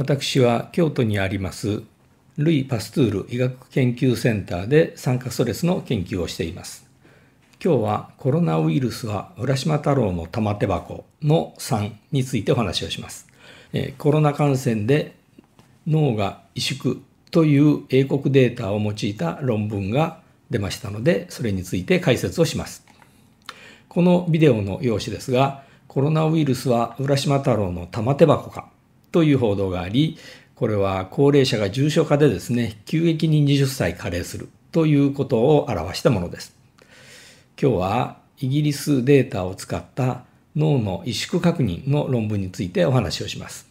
私は京都にありますルイ・パストゥール医学研究センターで酸化ストレスの研究をしています。今日はコロナウイルスは浦島太郎の玉手箱の3についてお話をします。えコロナ感染で脳が萎縮という英国データを用いた論文が出ましたので、それについて解説をします。このビデオの用紙ですが、コロナウイルスは浦島太郎の玉手箱かという報道があり、これは高齢者が重症化でですね、急激に20歳加齢するということを表したものです。今日はイギリスデータを使った脳の萎縮確認の論文についてお話をします。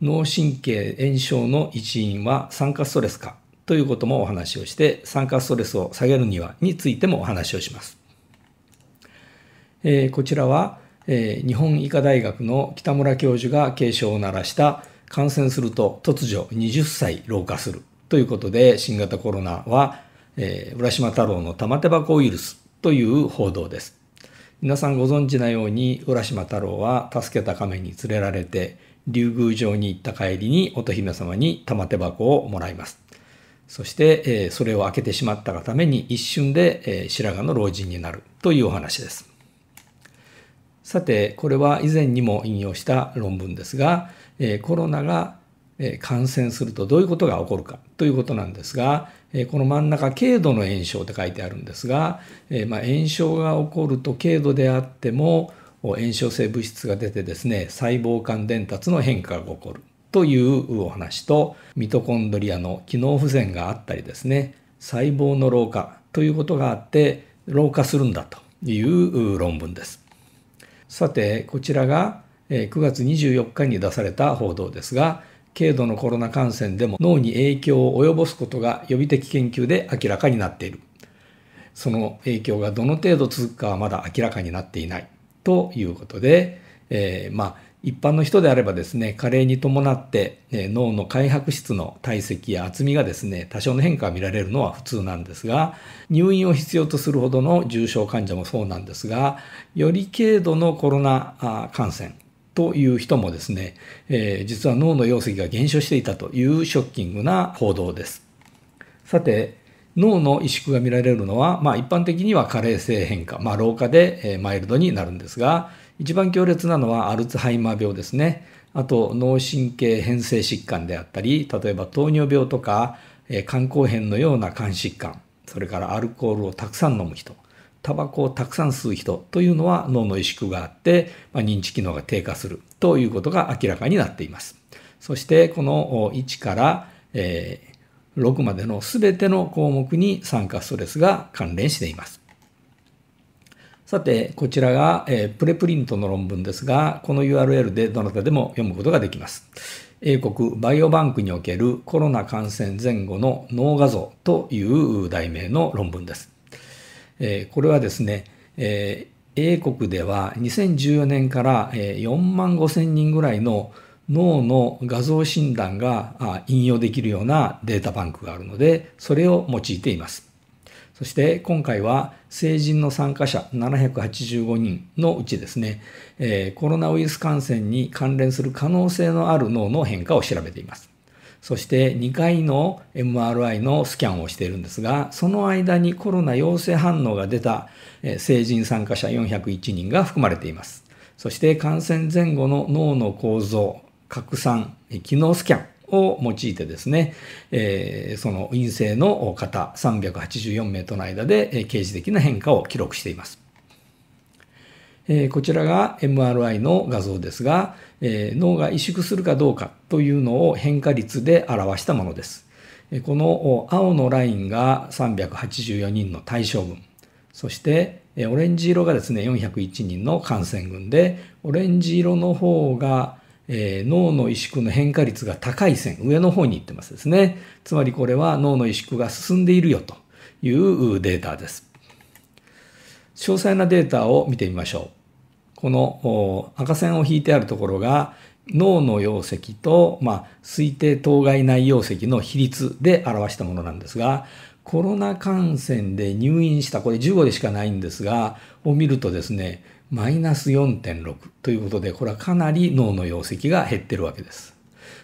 脳神経炎症の一因は酸化ストレスかということもお話をして、酸化ストレスを下げるにはについてもお話をします。えー、こちらはえー、日本医科大学の北村教授が警鐘を鳴らした感染すると突如20歳老化するということで新型コロナは、えー、浦島太郎の玉手箱ウイルスという報道です。皆さんご存知のように浦島太郎は助けた亀に連れられて竜宮城に行った帰りに乙姫様に玉手箱をもらいます。そして、えー、それを開けてしまったがために一瞬で、えー、白髪の老人になるというお話です。さて、これは以前にも引用した論文ですが、コロナが感染するとどういうことが起こるかということなんですが、この真ん中、軽度の炎症って書いてあるんですが、まあ、炎症が起こると軽度であっても、炎症性物質が出てですね、細胞間伝達の変化が起こるというお話と、ミトコンドリアの機能不全があったりですね、細胞の老化ということがあって、老化するんだという論文です。さてこちらが9月24日に出された報道ですが軽度のコロナ感染でも脳に影響を及ぼすことが予備的研究で明らかになっているその影響がどの程度続くかはまだ明らかになっていないということで、えー、まあ一般の人であればですね、加齢に伴って、脳の開白質の体積や厚みがですね、多少の変化が見られるのは普通なんですが、入院を必要とするほどの重症患者もそうなんですが、より軽度のコロナ感染という人もですね、実は脳の容積が減少していたというショッキングな報道です。さて、脳の萎縮が見られるのは、まあ、一般的には加齢性変化、まあ、老化でマイルドになるんですが、一番強烈なのはアルツハイマー病ですね。あと、脳神経変性疾患であったり、例えば糖尿病とか、え肝硬変のような肝疾患、それからアルコールをたくさん飲む人、タバコをたくさん吸う人というのは脳の萎縮があって、まあ、認知機能が低下するということが明らかになっています。そしてこの1から、え6までの全ての項目に酸化ストレスが関連しています。さて、こちらが、えー、プレプリントの論文ですが、この URL でどなたでも読むことができます。英国バイオバンクにおけるコロナ感染前後の脳画像という題名の論文です。えー、これはですね、えー、英国では2014年から4万5千人ぐらいの脳の画像診断が引用できるようなデータバンクがあるので、それを用いています。そして今回は成人の参加者785人のうちですね、えー、コロナウイルス感染に関連する可能性のある脳の変化を調べています。そして2回の MRI のスキャンをしているんですが、その間にコロナ陽性反応が出た成人参加者401人が含まれています。そして感染前後の脳の構造、拡散、機能スキャン、を用いてですね、えー、その陰性の方384名との間で、え刑事的な変化を記録しています。えこちらが MRI の画像ですが、え脳が萎縮するかどうかというのを変化率で表したものです。この青のラインが384人の対象群、そしてオレンジ色がですね、401人の感染群で、オレンジ色の方がえ脳の萎縮の変化率が高い線、上の方に行ってますですね。つまりこれは脳の萎縮が進んでいるよというデータです。詳細なデータを見てみましょう。この赤線を引いてあるところが脳の容積と、まあ、推定当該内容積の比率で表したものなんですが、コロナ感染で入院した、これ15でしかないんですが、を見るとですね、マイナス4.6ということで、これはかなり脳の容積が減ってるわけです。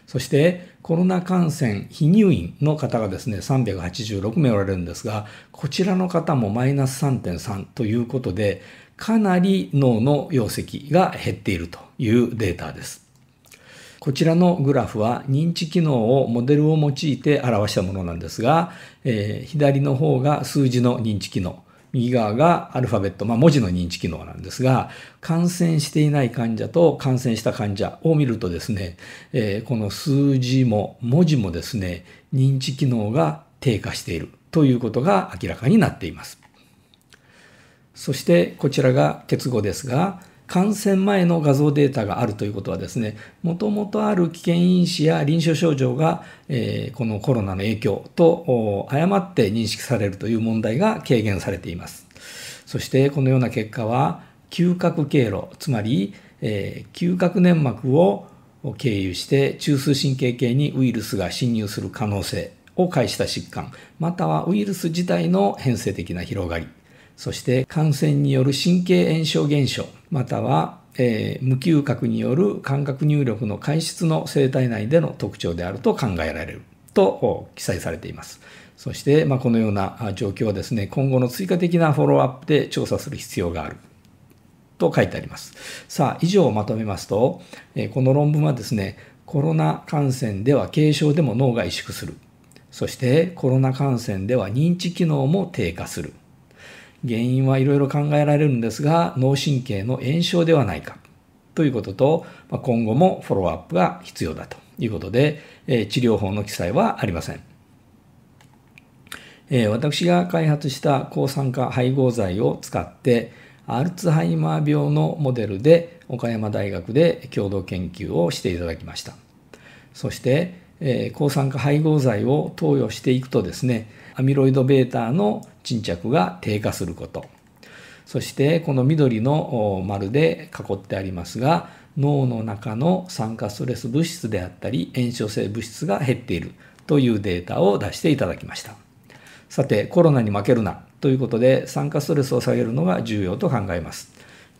そしてコロナ感染非入院の方がですね、386名おられるんですが、こちらの方もマイナス3.3ということで、かなり脳の容積が減っているというデータです。こちらのグラフは認知機能をモデルを用いて表したものなんですが、えー、左の方が数字の認知機能、右側がアルファベット、まあ、文字の認知機能なんですが、感染していない患者と感染した患者を見るとですね、えー、この数字も文字もですね、認知機能が低下しているということが明らかになっています。そしてこちらが結合ですが、感染前の画像データがあるということはですね、もともとある危険因子や臨床症状が、えー、このコロナの影響と誤って認識されるという問題が軽減されています。そしてこのような結果は、嗅覚経路、つまり、えー、嗅覚粘膜を経由して中枢神経系にウイルスが侵入する可能性を介した疾患、またはウイルス自体の変性的な広がり、そして感染による神経炎症現象、または、えー、無嗅覚による感覚入力の解出の生体内での特徴であると考えられると記載されています。そして、まあ、このような状況はですね、今後の追加的なフォローアップで調査する必要があると書いてあります。さあ、以上をまとめますと、この論文はですね、コロナ感染では軽症でも脳が萎縮する。そしてコロナ感染では認知機能も低下する。原因はいろいろ考えられるんですが脳神経の炎症ではないかということと、ま今後もフォローアップが必要だということで、え治療法の記載はありません。え私が開発した抗酸化配合剤を使ってアルツハイマー病のモデルで岡山大学で共同研究をしていただきましたそして、え抗酸化配合剤を投与していくとですねアミロイド β の沈着が低下すること。そしてこの緑の丸で囲ってありますが脳の中の酸化ストレス物質であったり炎症性物質が減っているというデータを出していただきましたさてコロナに負けるなということで酸化ストレスを下げるのが重要と考えます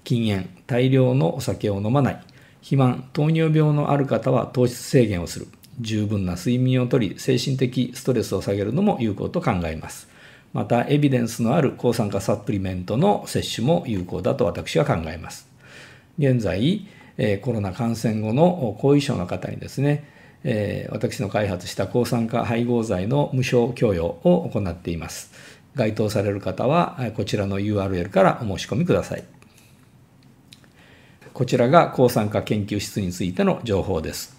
禁煙大量のお酒を飲まない肥満糖尿病のある方は糖質制限をする十分な睡眠をとり精神的ストレスを下げるのも有効と考えますまたエビデンスのある抗酸化サプリメントの摂取も有効だと私は考えます。現在、コロナ感染後の後遺症の方にですね、私の開発した抗酸化配合剤の無償供与を行っています。該当される方はこちらの URL からお申し込みください。こちらが抗酸化研究室についての情報です。